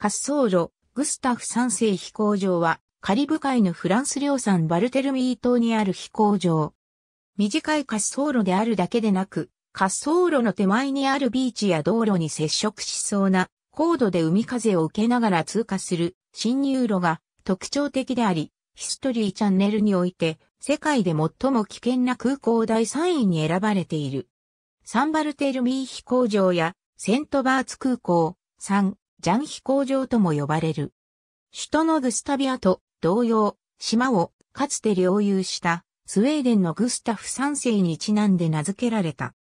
滑走路、グスタフ3世飛行場は、カリブ海のフランス領産バルテルミー島にある飛行場。短い滑走路であるだけでなく、滑走路の手前にあるビーチや道路に接触しそうな高度で海風を受けながら通過する侵入路が特徴的であり、ヒストリーチャンネルにおいて世界で最も危険な空港第3位に選ばれている。サンバルテルミー飛行場やセントバーツ空港、サンジャン飛行場とも呼ばれる。首都のグスタビアと同様、島をかつて領有したスウェーデンのグスタフ3世にちなんで名付けられた。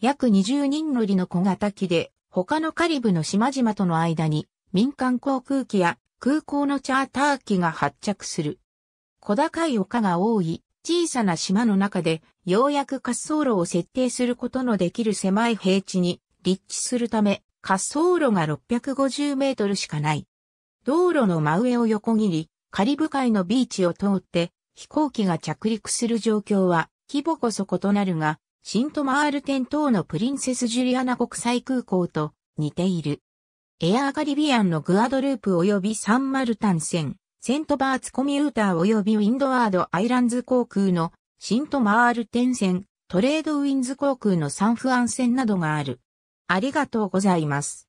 約20人乗りの小型機で他のカリブの島々との間に民間航空機や空港のチャーター機が発着する。小高い丘が多い小さな島の中でようやく滑走路を設定することのできる狭い平地に立地するため滑走路が650メートルしかない。道路の真上を横切り、カリブ海のビーチを通って飛行機が着陸する状況は規模こそ異なるが、シントマール店等のプリンセス・ジュリアナ国際空港と似ている。エアーカリビアンのグアドループ及びサンマルタン線、セントバーツコミューター及びウィンドワードアイランズ航空のシントマール店線、トレードウィンズ航空のサンフアン線などがある。ありがとうございます。